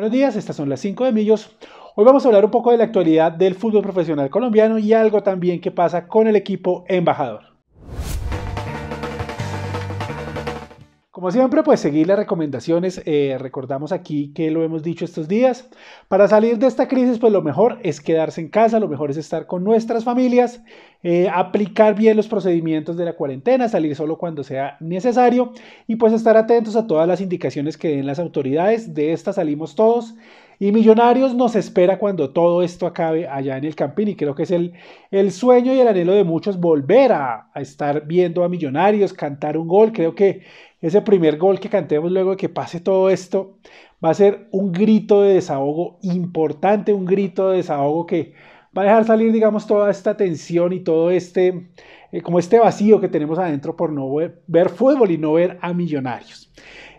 Buenos días, estas son las 5 de Millos. Hoy vamos a hablar un poco de la actualidad del fútbol profesional colombiano y algo también que pasa con el equipo embajador. Como siempre, pues seguir las recomendaciones. Eh, recordamos aquí que lo hemos dicho estos días. Para salir de esta crisis, pues lo mejor es quedarse en casa, lo mejor es estar con nuestras familias, eh, aplicar bien los procedimientos de la cuarentena, salir solo cuando sea necesario y pues estar atentos a todas las indicaciones que den las autoridades. De esta salimos todos. Y Millonarios nos espera cuando todo esto acabe allá en el Campín. Y creo que es el, sueño y el anhelo de muchos volver a, estar viendo a Millonarios, cantar un gol. Creo que ese primer gol que cantemos luego de que pase todo esto, va a ser un grito de desahogo importante, un grito de desahogo que va a dejar salir, digamos, toda esta tensión y todo este, eh, como este vacío que tenemos adentro por no ver, fútbol y no ver a millonarios.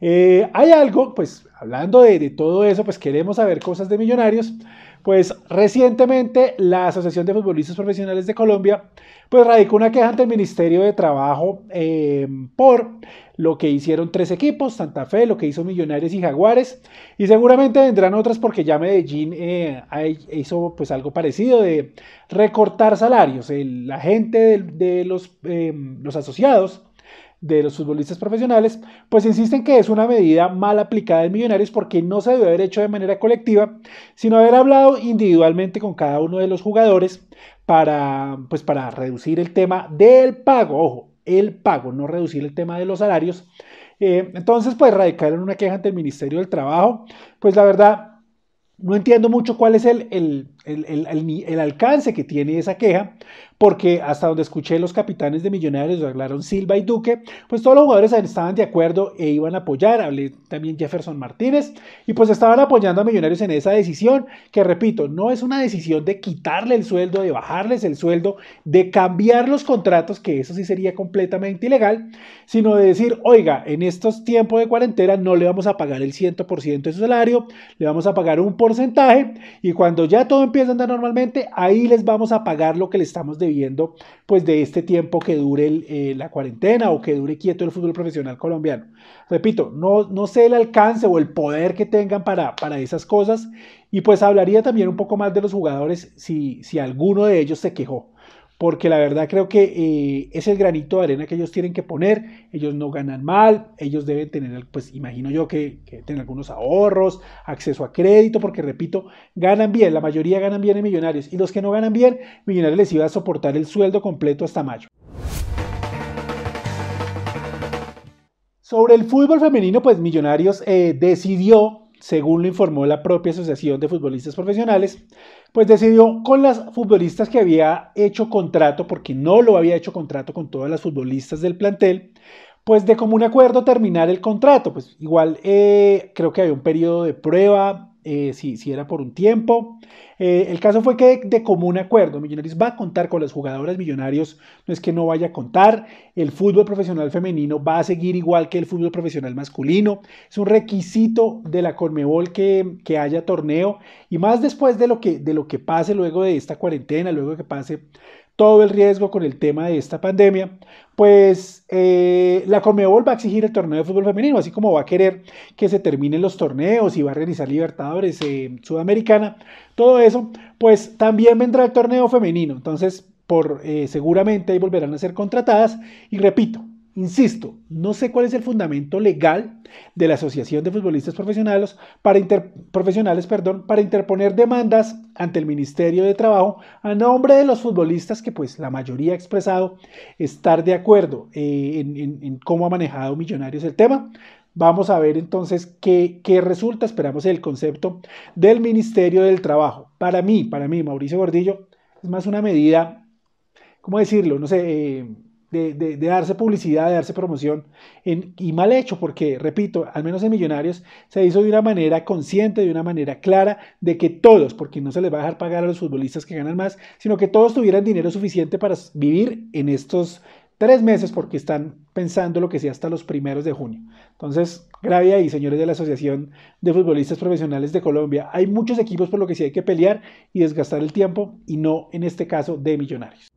Eh, hay algo, pues hablando de, de todo eso, pues queremos saber cosas de millonarios pues recientemente la Asociación de Futbolistas Profesionales de Colombia pues radicó una queja ante el Ministerio de Trabajo eh, por lo que hicieron tres equipos, Santa Fe, lo que hizo Millonarios y Jaguares, y seguramente vendrán otras porque ya Medellín eh, hizo pues algo parecido de recortar salarios. la gente de, los, eh, los asociados de los futbolistas profesionales, pues insisten que es una medida mal aplicada de Millonarios porque no se debe haber hecho de manera colectiva, sino haber hablado individualmente con cada uno de los jugadores para, pues para reducir el tema del pago, ojo, el pago, no reducir el tema de los salarios. Eh, entonces, pues en una queja ante el Ministerio del Trabajo. Pues la verdad, no entiendo mucho cuál es el, el el, alcance que tiene esa queja, porque hasta donde escuché los capitanes de Millonarios, lo hablaron Silva y Duque, pues todos los jugadores estaban de acuerdo e iban a apoyar, hablé también Jefferson Martínez, y pues estaban apoyando a Millonarios en esa decisión, que repito, no es una decisión de quitarle el sueldo, de bajarles el sueldo, de cambiar los contratos, que eso sí sería completamente ilegal, sino de decir, oiga, en estos tiempos de cuarentena no le vamos a pagar el 100% de su salario, le vamos a pagar un porcentaje, y cuando ya todo empieza normalmente, ahí les vamos a pagar lo que le estamos debiendo pues de este tiempo que dure eh, la cuarentena o que dure quieto el fútbol profesional colombiano. Repito, no, no sé el alcance o el poder que tengan para, para esas cosas y pues hablaría también un poco más de los jugadores si, si alguno de ellos se quejó porque la verdad creo que eh, es el granito de arena que ellos tienen que poner, ellos no ganan mal, ellos deben tener, pues imagino yo que, tienen algunos ahorros, acceso a crédito, porque repito, ganan bien, la mayoría ganan bien en Millonarios, y los que no ganan bien, Millonarios les iba a soportar el sueldo completo hasta mayo. Sobre el fútbol femenino, pues Millonarios eh, decidió según lo informó la propia Asociación de Futbolistas Profesionales, pues decidió con las futbolistas que había hecho contrato, porque no lo había hecho contrato con todas las futbolistas del plantel, pues de común acuerdo terminar el contrato. Pues igual eh, creo que había un periodo de prueba eh, si, era por un tiempo. Eh, el caso fue que de, común acuerdo, Millonarios va a contar con las jugadoras Millonarios, no es que no vaya a contar, el fútbol profesional femenino va a seguir igual que el fútbol profesional masculino, es un requisito de la Conmebol que, que haya torneo y más después de lo, que, de lo que pase luego de esta cuarentena, luego que pase todo el riesgo con el tema de esta pandemia, pues eh, la Conmebol va a exigir el torneo de fútbol femenino, así como va a querer que se terminen los torneos y va a realizar Libertadores eh, Sudamericana, todo eso, pues también vendrá el torneo femenino. Entonces, por, eh, seguramente ahí volverán a ser contratadas. Y repito, Insisto, no sé cuál es el fundamento legal de la Asociación de Futbolistas Profesionales para, profesionales, perdón, para interponer demandas ante el Ministerio de Trabajo a nombre de los futbolistas que pues la mayoría ha expresado estar de acuerdo eh, en, cómo ha manejado Millonarios el tema. Vamos a ver entonces qué, resulta, esperamos el concepto del Ministerio del Trabajo. Para mí, para mí, Mauricio Gordillo, es más una medida, ¿cómo decirlo? No sé... Eh, de, darse publicidad, de darse promoción, y mal hecho, porque, repito, al menos en Millonarios se hizo de una manera consciente, de una manera clara, de que todos, porque no se les va a dejar pagar a los futbolistas que ganan más, sino que todos tuvieran dinero suficiente para vivir en estos tres meses, porque están pensando lo que sea hasta los primeros de junio. Entonces, grave y señores de la Asociación de Futbolistas Profesionales de Colombia. Hay muchos equipos por lo que sí hay que pelear y desgastar el tiempo, y no en este caso de Millonarios.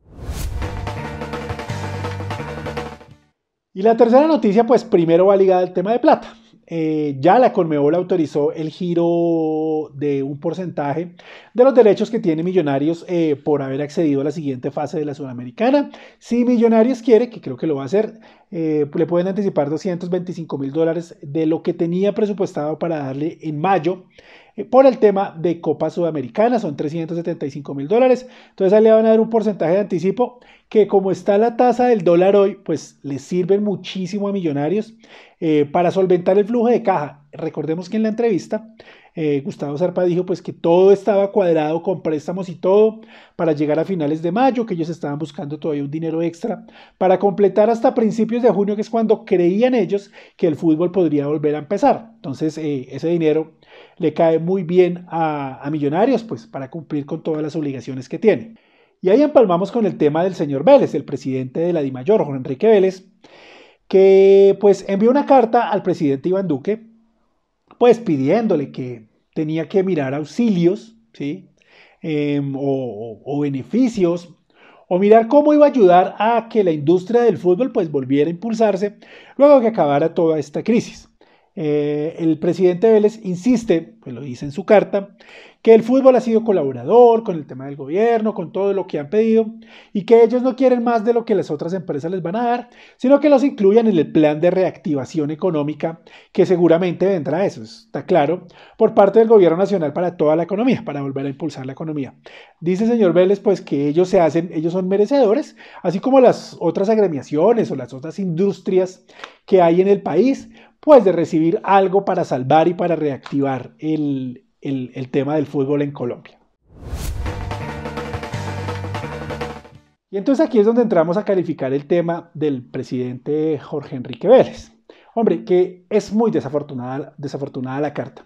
Y la tercera noticia, pues primero va ligada al tema de plata. Eh, ya la Conmebol autorizó el giro de un porcentaje de los derechos que tiene Millonarios eh, por haber accedido a la siguiente fase de la Sudamericana. Si Millonarios quiere, que creo que lo va a hacer, eh, le pueden anticipar 225 mil dólares de lo que tenía presupuestado para darle en mayo por el tema de Copa Sudamericana, son 375 mil dólares. Entonces ahí le van a dar un porcentaje de anticipo que como está la tasa del dólar hoy, pues le sirven muchísimo a millonarios eh, para solventar el flujo de caja. Recordemos que en la entrevista eh, Gustavo Zarpa dijo pues que todo estaba cuadrado con préstamos y todo para llegar a finales de mayo, que ellos estaban buscando todavía un dinero extra para completar hasta principios de junio, que es cuando creían ellos que el fútbol podría volver a empezar. Entonces eh, ese dinero le cae muy bien a, a Millonarios pues para cumplir con todas las obligaciones que tiene. Y ahí empalmamos con el tema del señor Vélez, el presidente de la DIMAYOR, Juan Enrique Vélez, que pues envió una carta al presidente Iván Duque, pues pidiéndole que tenía que mirar auxilios, ¿sí? Em, o, beneficios, o mirar cómo iba a ayudar a que la industria del fútbol pues volviera a impulsarse luego que acabara toda esta crisis. Eh, el presidente Vélez insiste, pues lo dice en su carta, que el fútbol ha sido colaborador con el tema del gobierno, con todo lo que han pedido, y que ellos no quieren más de lo que las otras empresas les van a dar, sino que los incluyan en el plan de reactivación económica, que seguramente vendrá, eso está claro, por parte del gobierno nacional para toda la economía, para volver a impulsar la economía. Dice el señor Vélez, pues que ellos se hacen, ellos son merecedores, así como las otras agremiaciones o las otras industrias que hay en el país, pues de recibir algo para salvar y para reactivar el, tema del fútbol en Colombia. Y entonces aquí es donde entramos a calificar el tema del presidente Jorge Enrique Vélez. Hombre, que es muy desafortunada, desafortunada la carta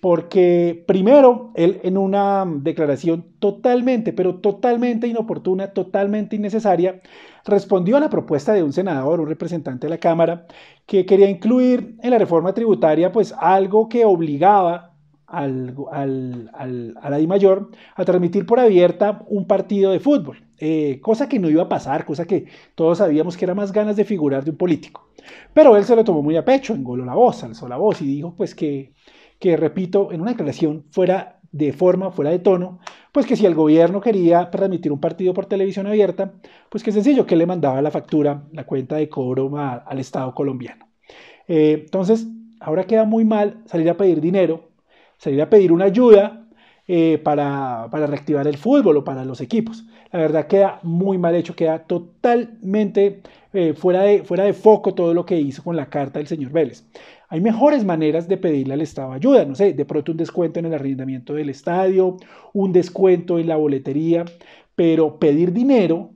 porque primero, él en una declaración totalmente, pero totalmente inoportuna, totalmente innecesaria, respondió a la propuesta de un senador, un representante de la Cámara, que quería incluir en la reforma tributaria pues algo que obligaba a la di mayor a transmitir por abierta un partido de fútbol, eh, cosa que no iba a pasar, cosa que todos sabíamos que era más ganas de figurar de un político. Pero él se lo tomó muy a pecho, engoló la voz, alzó la voz y dijo pues que que, repito, en una declaración fuera de forma, fuera de tono, pues que si el gobierno quería transmitir un partido por televisión abierta, pues que sencillo, que le mandaba la factura, la cuenta de cobro al Estado colombiano. Eh, entonces, ahora queda muy mal salir a pedir dinero, salir a pedir una ayuda eh, para, para, reactivar el fútbol o para los equipos. La verdad queda muy mal hecho, queda totalmente eh, fuera, de, fuera de foco todo lo que hizo con la carta del señor Vélez. Hay mejores maneras de pedirle al Estado ayuda, no sé, de pronto un descuento en el arrendamiento del estadio, un descuento en la boletería, pero pedir dinero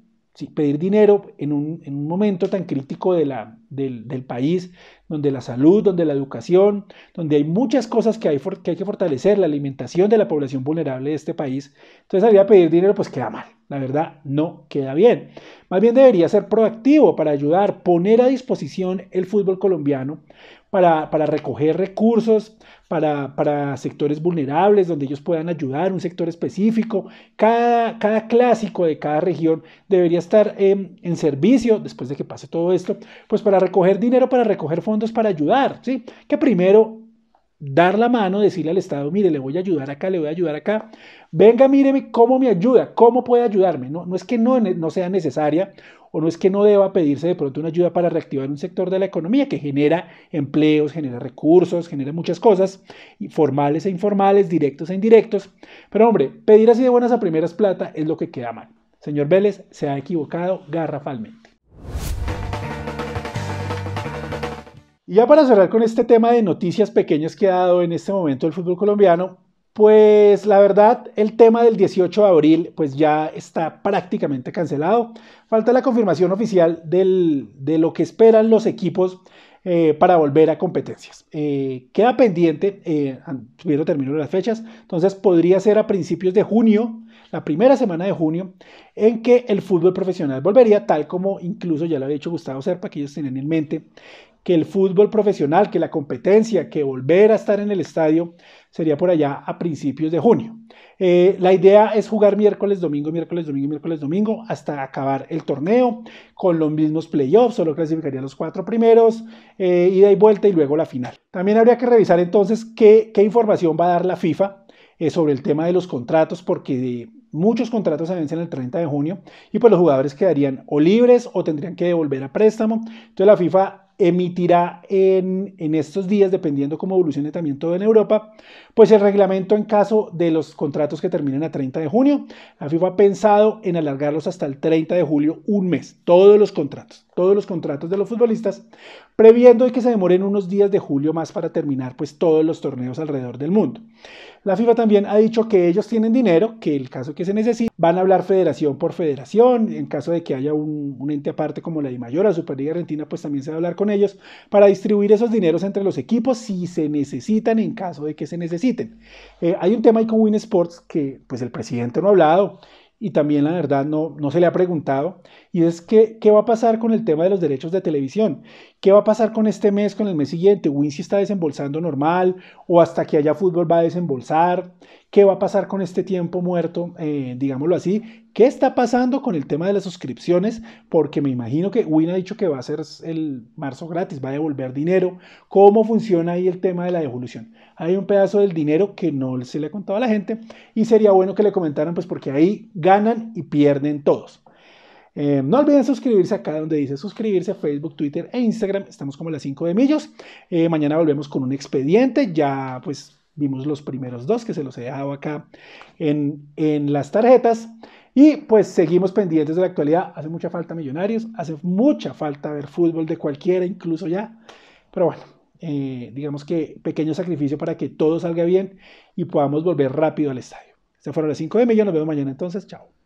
pedir dinero en un, momento tan crítico de la, del, país, donde la salud, donde la educación, donde hay muchas cosas que hay, que hay que fortalecer, la alimentación de la población vulnerable de este país. Entonces, había pedir dinero, pues queda mal la verdad no queda bien. Más bien debería ser proactivo para ayudar, poner a disposición el fútbol colombiano para, recoger recursos para, sectores vulnerables donde ellos puedan ayudar, un sector específico. Cada, cada clásico de cada región debería estar en, em, en servicio, después de que pase todo esto, pues para recoger dinero, para recoger fondos, para ayudar, ¿sí? Que primero dar la mano, decirle al Estado, mire, le voy a ayudar acá, le voy a ayudar acá, venga, míreme cómo me ayuda, cómo puede ayudarme. No, no es que no, no sea necesaria o no es que no deba pedirse de pronto una ayuda para reactivar un sector de la economía que genera empleos, genera recursos, genera muchas cosas, formales e informales, directos e indirectos. Pero hombre, pedir así de buenas a primeras plata es lo que queda mal. Señor Vélez se ha equivocado garrafalmente. Y ya para cerrar con este tema de noticias pequeñas que ha dado en este momento el fútbol colombiano, pues la verdad, el tema del 18 de abril pues ya está prácticamente cancelado. Falta la confirmación oficial de lo que esperan los equipos eh, para volver a competencias. Eh, queda pendiente, eh, primero termino las fechas, entonces podría ser a principios de junio, la primera semana de junio, en que el fútbol profesional volvería, tal como incluso ya lo había dicho Gustavo Serpa, que ellos tienen en mente que el fútbol profesional, que la competencia, que volver a estar en el estadio sería por allá a principios de junio. Eh, la idea es jugar miércoles, domingo, miércoles, domingo, miércoles, domingo, hasta acabar el torneo con los mismos playoffs, solo clasificarían los cuatro primeros, eh, ida y vuelta y luego la final. También habría que revisar entonces qué, información va a dar la FIFA eh, sobre el tema de los contratos, porque muchos contratos se vencen el 30 de junio y pues los jugadores quedarían o libres o tendrían que devolver a préstamo. Entonces la FIFA emitirá en, estos días, dependiendo cómo evolucione también todo en Europa, pues el reglamento en caso de los contratos que terminen a 30 de junio. La FIFA ha pensado en alargarlos hasta el 30 de julio, un mes, todos los contratos, todos los contratos de los futbolistas, previendo que se demoren unos días de julio más para terminar pues todos los torneos alrededor del mundo. La FIFA también ha dicho que ellos tienen dinero, que el caso que se necesite, van a hablar federación por federación, en caso de que haya un, ente aparte como la de Mayor, la Superliga Argentina, pues también se va a hablar con ellos para distribuir esos dineros entre los equipos si se necesitan, en caso de que se necesiten. Eh, hay un tema ahí con Win Sports que pues el presidente no ha hablado, y también la verdad no, no se le ha preguntado, y es que, qué va a pasar con el tema de los derechos de televisión. ¿Qué va a pasar con este mes, con el mes siguiente? ¿Win si está desembolsando normal o hasta que haya fútbol va a desembolsar. ¿Qué va a pasar con este tiempo muerto? Eh, digámoslo así. ¿Qué está pasando con el tema de las suscripciones? Porque me imagino que Win ha dicho que va a ser el marzo gratis, va a devolver dinero. ¿Cómo funciona ahí el tema de la devolución? Hay un pedazo del dinero que no se le ha contado a la gente y sería bueno que le comentaran, pues porque ahí ganan y pierden todos. Eh, no olviden suscribirse acá donde dice suscribirse a Facebook, Twitter e Instagram. Estamos como las 5 de millos. Eh, mañana volvemos con un expediente. Ya pues vimos los primeros dos que se los he dado acá en, las tarjetas. Y pues seguimos pendientes de la actualidad. Hace mucha falta millonarios, hace mucha falta ver fútbol de cualquiera, incluso ya. Pero bueno, eh, digamos que pequeño sacrificio para que todo salga bien y podamos volver rápido al estadio. Se fueron las 5 de millos, nos vemos mañana entonces, chao.